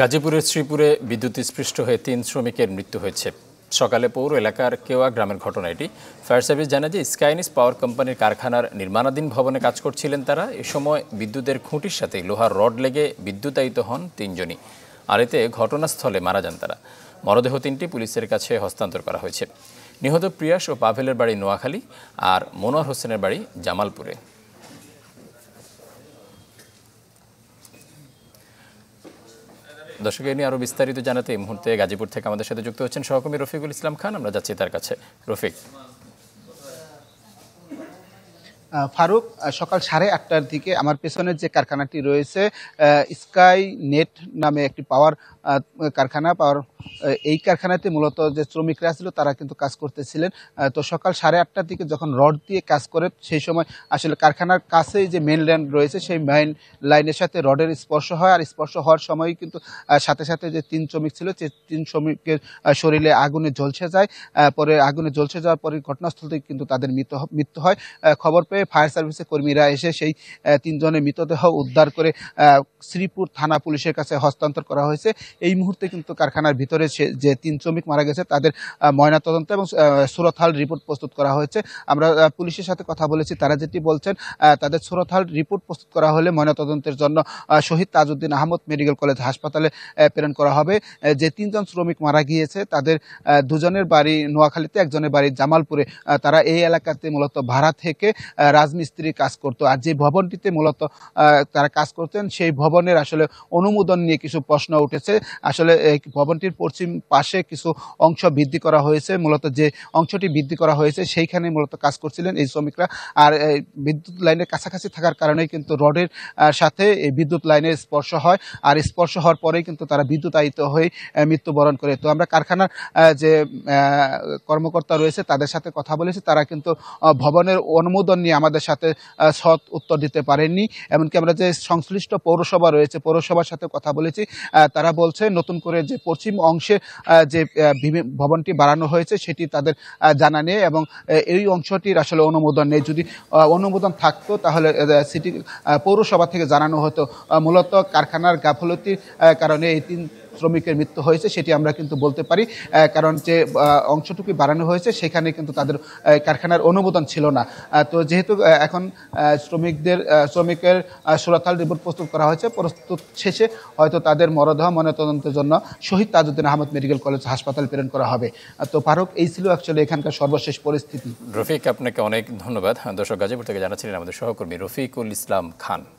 গাজীপুরের শ্রীপুরে বিদ্যুৎ স্পৃষ্ট হয়ে তিন শ্রমিকের মৃত্যু হয়েছে সকালে পৌর এলাকার কেওয়া গ্রামের ঘটনা এটি ফায়ার সার্ভিস জানায় যে স্কাইনিস পাওয়ার কোম্পানির কারখানার নির্মাণাধীন ভবনে কাজ করছিলেন তারা এ সময় বিদ্যুতের খুঁটির সাথে লোহার রড লেগে বিদ্যুতায়িত হন তিনজনই আর এতে ঘটনাস্থলে মারা যান তারা মরদেহ তিনটি পুলিশের কাছে হস্তান্তর করা হয়েছে নিহত প্রিয়াস ও পাভেলের বাড়ি নোয়াখালী আর মনোয়ার হোসেনের বাড়ি জামালপুরে দর্শক নিয়ে আরও বিস্তারিত জানাতে এই মুহূর্তে গাজীপুর থেকে আমাদের সাথে যুক্ত হচ্ছেন সহকর্মী রফিকুল ইসলাম খান আমরা যাচ্ছি তার কাছে রফিক ফারুক সকাল সাড়ে আটটার দিকে আমার পেছনের যে কারখানাটি রয়েছে স্কাই নেট নামে একটি পাওয়ার কারখানা পাওয়ার এই কারখানাতে মূলত যে শ্রমিকরা ছিল তারা কিন্তু কাজ করতেছিলেন তো সকাল সাড়ে আটটার দিকে যখন রড দিয়ে কাজ করে সেই সময় আসলে কারখানার কাছেই যে মেন লাইন রয়েছে সেই মেন লাইনের সাথে রডের স্পর্শ হয় আর স্পর্শ হওয়ার সময় কিন্তু সাথে সাথে যে তিন শ্রমিক ছিল সে তিন শ্রমিকের শরীরে আগুনে জ্বলছে যায় পরে আগুনে জ্বলছে যাওয়ার পরে ঘটনাস্থল থেকে কিন্তু তাদের মৃত মৃত্যু হয় খবর পেয়ে ফায়ার সার্ভিসের কর্মীরা এসে সেই তিনজনের মৃতদেহ উদ্ধার করে শ্রীপুর থানা পুলিশের কাছে হস্তান্তর করা হয়েছে এই মুহূর্তে কিন্তু কারখানার ভিতরে ভিতরে যে তিন শ্রমিক মারা গেছে তাদের ময়নাতদন্ত এবং সুরথাল রিপোর্ট প্রস্তুত করা হয়েছে আমরা পুলিশের সাথে কথা বলেছি তারা যেটি বলছেন তাদের সুরথাল রিপোর্ট প্রস্তুত করা হলে ময়নাতদন্তের জন্য শহীদ তাজউদ্দিন আহমদ মেডিকেল কলেজ হাসপাতালে প্রেরণ করা হবে যে তিনজন শ্রমিক মারা গিয়েছে তাদের দুজনের বাড়ি নোয়াখালীতে একজনের বাড়ি জামালপুরে তারা এই এলাকাতে মূলত ভাড়া থেকে রাজমিস্ত্রি কাজ করত আর যে ভবনটিতে মূলত তারা কাজ করতেন সেই ভবনের আসলে অনুমোদন নিয়ে কিছু প্রশ্ন উঠেছে আসলে ভবনটির পশ্চিম পাশে কিছু অংশ বৃদ্ধি করা হয়েছে মূলত যে অংশটি বৃদ্ধি করা হয়েছে সেইখানে মূলত কাজ করছিলেন এই শ্রমিকরা আর বিদ্যুৎ লাইনের কাছাকাছি থাকার কারণে কিন্তু রডের সাথে এই বিদ্যুৎ লাইনের স্পর্শ হয় আর স্পর্শ হওয়ার পরেই কিন্তু তারা বিদ্যুতায়িত হয়ে মৃত্যুবরণ করে তো আমরা কারখানার যে কর্মকর্তা রয়েছে তাদের সাথে কথা বলেছি তারা কিন্তু ভবনের অনুমোদন নিয়ে আমাদের সাথে সৎ উত্তর দিতে পারেননি এমনকি আমরা যে সংশ্লিষ্ট পৌরসভা রয়েছে পৌরসভার সাথে কথা বলেছি তারা বলছে নতুন করে যে পশ্চিম অংশে যে ভবনটি বাড়ানো হয়েছে সেটি তাদের জানা নেই এবং এই অংশটির আসলে অনুমোদন নেই যদি অনুমোদন থাকতো তাহলে সিটি পৌরসভা থেকে জানানো হতো মূলত কারখানার গাফলতির কারণে এই তিন শ্রমিকের মৃত্যু হয়েছে সেটি আমরা কিন্তু বলতে পারি কারণ যে অংশটুকু বাড়ানো হয়েছে সেখানে কিন্তু তাদের কারখানার অনুমোদন ছিল না তো যেহেতু এখন শ্রমিকদের শ্রমিকের সুরাতাল রিপোর্ট প্রস্তুত করা হয়েছে প্রস্তুত শেষে হয়তো তাদের মরদেহ ময়নাতদন্তের জন্য শহীদ তাজউদ্দিন আহমদ মেডিকেল কলেজ হাসপাতাল প্রেরণ করা হবে তো ফারুক এই ছিল অ্যাকচুয়ালি এখানকার সর্বশেষ পরিস্থিতি রফিক আপনাকে অনেক ধন্যবাদ দর্শক গাজীপুর থেকে জানাচ্ছিলেন আমাদের সহকর্মী রফিকুল ইসলাম খান